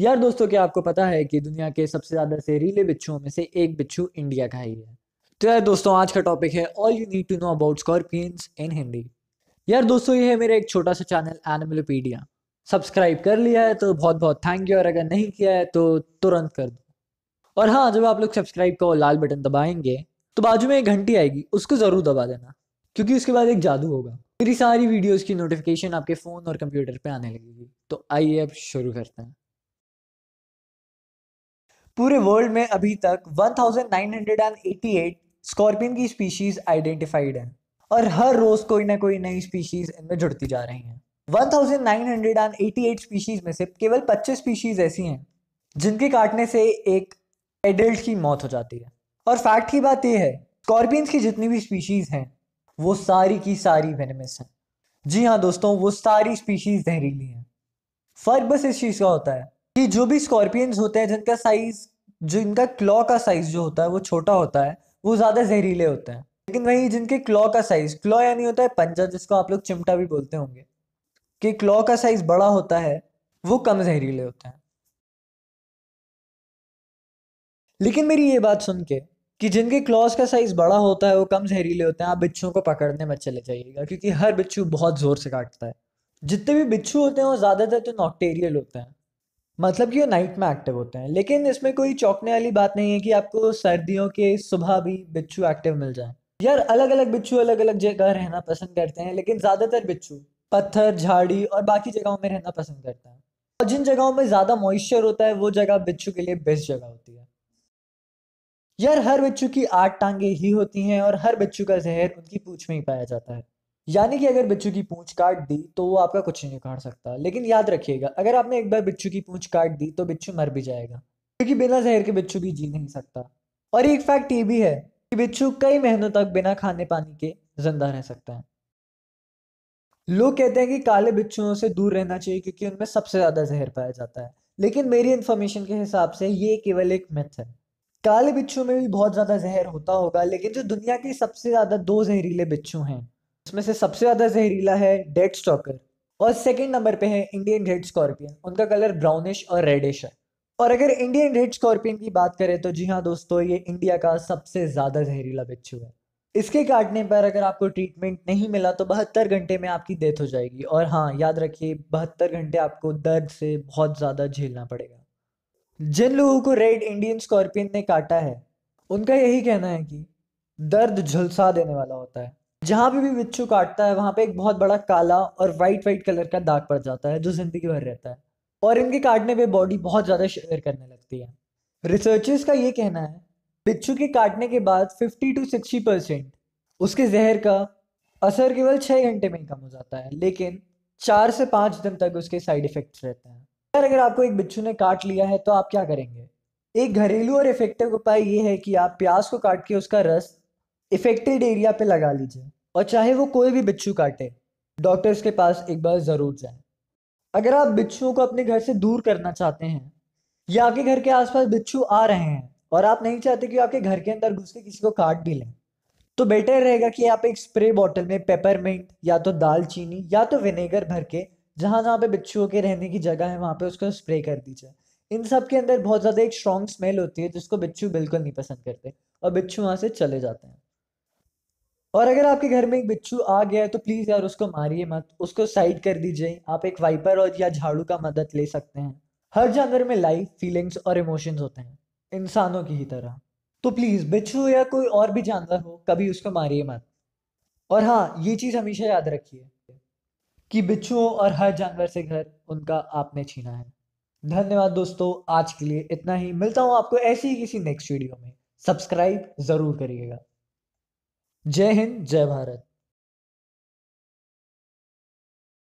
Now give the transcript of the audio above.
यार दोस्तों क्या आपको पता है कि दुनिया के सबसे ज्यादा जहरीले बिच्छुओं में से एक बिच्छू इंडिया का ही है तो यार दोस्तों आज का टॉपिक है all you need to know about scorpions in Hindi यार दोस्तों ये है मेरा एक छोटा सा चैनल एनिमलोपीडिया सब्सक्राइब कर लिया है तो बहुत बहुत थैंक यू और अगर नहीं किया है तो तुरंत कर दो और हाँ जब आप लोग सब्सक्राइब का लाल बटन दबाएंगे तो बाजू में एक घंटी आएगी उसको ज़रूर दबा देना क्योंकि उसके बाद एक जादू होगा मेरी सारी वीडियोस की नोटिफिकेशन आपके फ़ोन और कंप्यूटर पे आने लगेगी तो आइए अब शुरू करते हैं पूरे वर्ल्ड में अभी तक 1988 स्कॉर्पियन की स्पीशीज आइडेंटिफाइड हैं और हर रोज कोई ना कोई नई स्पीशीज इनमें जुड़ती जा रही हैं 1988 स्पीशीज में से केवल 25 स्पीशीज ऐसी हैं जिनके काटने से एक एडल्ट की मौत हो जाती है और फैक्ट की बात यह है स्कॉर्पियंस की जितनी भी स्पीशीज हैं वो सारी की सारी वेनमस हैं जी हाँ दोस्तों वो सारी स्पीशीज जहरीली हैं फर्क बस इस चीज़ का होता है कि जो भी स्कॉर्पियंस होते हैं जिनका साइज जो इनका क्लॉ का साइज जो होता है वो छोटा होता है वो ज़्यादा जहरीले होते हैं लेकिन वही जिनके क्लॉ का साइज क्लॉ यानी होता है पंजा जिसको आप लोग चिमटा भी बोलते होंगे कि क्लॉ का साइज बड़ा होता है वो कम जहरीले होते हैं लेकिन मेरी ये बात सुन के कि जिनके क्लॉज का साइज बड़ा होता है वो कम जहरीले होते हैं आप बिच्छुओं को पकड़ने में चले जाइएगा क्योंकि हर बिच्छू बहुत जोर से काटता है जितने भी बिच्छू होते हैं वो ज़्यादातर तो नॉक्टेरियल होते हैं मतलब कि वो नाइट में एक्टिव होते हैं लेकिन इसमें कोई चौंकने वाली बात नहीं है कि आपको सर्दियों के सुबह भी बिच्छू एक्टिव मिल जाए यार अलग अलग बिच्छू अलग अलग जगह रहना पसंद करते हैं लेकिन ज़्यादातर बिच्छू पत्थर झाड़ी और बाकी जगहों में रहना पसंद करते हैं और जिन जगहों में ज़्यादा मॉइस्चर होता है वो जगह बिच्छू के लिए बेस्ट जगह होती है यार हर बिच्छू की आठ टांगे ही होती हैं और हर बिच्छू का जहर उनकी पूछ में ही पाया जाता है यानी कि अगर बिच्छू की पूंछ काट दी तो वो आपका कुछ नहीं काट सकता लेकिन याद रखिएगा अगर आपने एक बार बिच्छू की पूंछ काट दी तो बिच्छू मर भी जाएगा क्योंकि बिना जहर के बिच्छू भी जी नहीं सकता और एक फैक्ट ये भी है कि बिच्छू कई महीनों तक बिना खाने पानी के जिंदा रह सकता है लोग कहते हैं कि काले बिच्छुओं से दूर रहना चाहिए क्योंकि उनमें सबसे ज्यादा जहर पाया जाता है लेकिन मेरी इन्फॉर्मेशन के हिसाब से ये केवल एक मिथ है काले बिच्छू में भी बहुत ज्यादा जहर होता होगा लेकिन जो दुनिया के सबसे ज्यादा दो जहरीले बिच्छू हैं उसमें से सबसे ज़्यादा जहरीला है डेड स्टॉकर और सेकेंड नंबर पे है इंडियन रेड स्कॉर्पियन उनका कलर ब्राउनिश और रेडिश है और अगर इंडियन रेड स्कॉर्पियन की बात करें तो जी हाँ दोस्तों ये इंडिया का सबसे ज़्यादा जहरीला बिच्छू है इसके काटने पर अगर आपको ट्रीटमेंट नहीं मिला तो बहत्तर घंटे में आपकी डेथ हो जाएगी और हाँ याद रखिए बहत्तर घंटे आपको दर्द से बहुत ज़्यादा झेलना पड़ेगा जिन लोगों को रेड इंडियन स्कॉर्पियन ने काटा है उनका यही कहना है कि दर्द झुलसा देने वाला होता है जहाँ पे भी बिच्छू काटता है वहाँ पे एक बहुत बड़ा काला और वाइट वाइट कलर का दाग पड़ जाता है जो जिंदगी भर रहता है और इनके काटने पे बॉडी बहुत ज़्यादा शेयर करने लगती है रिसर्चर्स का ये कहना है बिच्छू के काटने के बाद 50 टू 60 परसेंट उसके जहर का असर केवल छह घंटे में ही कम हो जाता है लेकिन चार से पाँच दिन तक उसके साइड इफेक्ट रहते हैं यार अगर आपको एक बिच्छू ने काट लिया है तो आप क्या करेंगे एक घरेलू और इफेक्टिव उपाय ये है कि आप प्याज को काट के उसका रस इफेक्टेड एरिया पे लगा लीजिए और चाहे वो कोई भी बिच्छू काटे डॉक्टर्स के पास एक बार ज़रूर जाएं अगर आप बिच्छुओं को अपने घर से दूर करना चाहते हैं या आपके घर के आसपास बिच्छू आ रहे हैं और आप नहीं चाहते कि आपके घर के अंदर घुस के किसी को काट भी लें तो बेटर रहेगा कि आप एक स्प्रे बॉटल में पेपरमिंट या तो दालचीनी या तो विनेगर भर के जहाँ जहाँ पे बिच्छुओं के रहने की जगह है वहाँ पे उसको स्प्रे कर दीजिए इन सब के अंदर बहुत ज़्यादा एक स्ट्रॉन्ग स्मेल होती है जिसको बिच्छू बिल्कुल नहीं पसंद करते और बिच्छू वहाँ से चले जाते हैं और अगर आपके घर में एक बिच्छू आ गया है तो प्लीज़ यार उसको मारिए मत उसको साइड कर दीजिए आप एक वाइपर और या झाड़ू का मदद ले सकते हैं हर जानवर में लाइफ फीलिंग्स और इमोशंस होते हैं इंसानों की ही तरह तो प्लीज़ बिच्छू या कोई और भी जानवर हो कभी उसको मारिए मत और हाँ ये चीज़ हमेशा याद रखिए कि बिच्छुओं और हर जानवर से घर उनका आपने छीना है धन्यवाद दोस्तों आज के लिए इतना ही मिलता हूँ आपको ऐसी ही किसी नेक्स्ट वीडियो में सब्सक्राइब ज़रूर करिएगा जय हिंद जय भारत